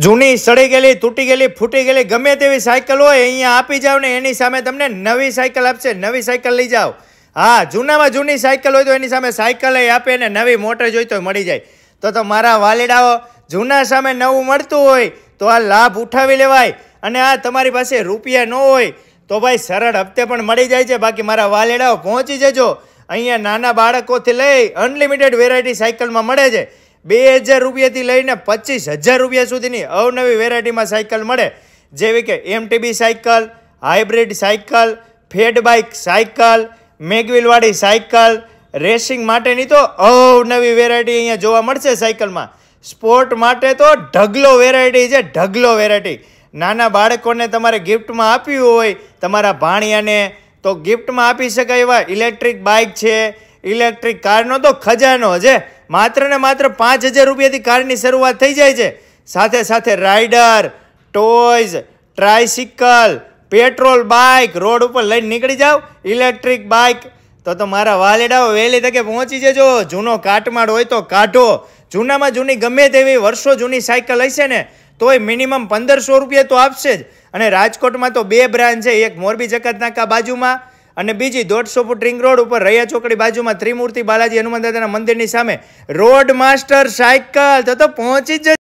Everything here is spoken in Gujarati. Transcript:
જૂની સડી ગયેલી તૂટી ગયેલી ફૂટી ગયેલી ગમે તેવી સાયકલ હોય અહીંયા આપી જાઓ ને એની સામે તમને નવી સાયકલ આપશે નવી સાયકલ લઈ જાઓ હા જૂનામાં જૂની સાયકલ હોય તો એની સામે સાયકલ આપે ને નવી મોટર જોઈ તો મળી જાય તો તો મારા વાલીડાઓ જૂના સામે નવું મળતું હોય તો આ લાભ ઉઠાવી લેવાય અને આ તમારી પાસે રૂપિયા ન હોય તો ભાઈ સરળ હપ્તે પણ મળી જાય છે બાકી મારા વાલીડાઓ પહોંચી જજો અહીંયા નાના બાળકોથી લઈ અનલિમિટેડ વેરાયટી સાયકલમાં મળે છે બે હજાર રૂપિયાથી લઈને પચીસ હજાર રૂપિયા સુધીની અવનવી વેરાયટીમાં સાયકલ મળે જેવી કે MTB cycle hybrid cycle fat bike cycle મેગવિલવાળી સાયકલ રેસિંગ માટેની તો અવનવી વેરાયટી અહીંયા જોવા મળશે સાયકલમાં સ્પોર્ટ માટે તો ઢગલો વેરાયટી છે ઢગલો વેરાયટી નાના બાળકોને તમારે ગિફ્ટમાં આપ્યું હોય તમારા ભાણિયાને તો ગિફ્ટમાં આપી શકાય એવા ઇલેક્ટ્રિક બાઇક છે ઇલેક્ટ્રિક કારનો તો ખજાનો છે માત્ર ને માત્ર પાંચ હજાર રૂપિયાથી કારની શરૂઆત થઈ જાય છે સાથે સાથે rider toys tricycle petrol bike road ઉપર લઈને નીકળી જાઓ ઇલેક્ટ્રિક બાઇક તો તો મારા વાલેડાઓ વહેલી તકે પહોંચી જજો જૂનો કાટમાળ હોય તો કાઢો જૂનામાં જૂની ગમે તેવી વર્ષો જૂની સાયકલ હશે ને તોય મિનિમમ પંદરસો રૂપિયા તો આપશે જ અને રાજકોટમાં તો બે બ્રાન્ચ છે એક મોરબી જકાત બાજુમાં અને બીજી દોઢસો ફૂટ રિંગ રોડ ઉપર રૈયા ચોકડી બાજુમાં ત્રિમૂર્તિ બાલાજી હનુમાન દાદાના મંદિરની સામે રોડ માસ્ટર સાયકલ તો પહોંચી જ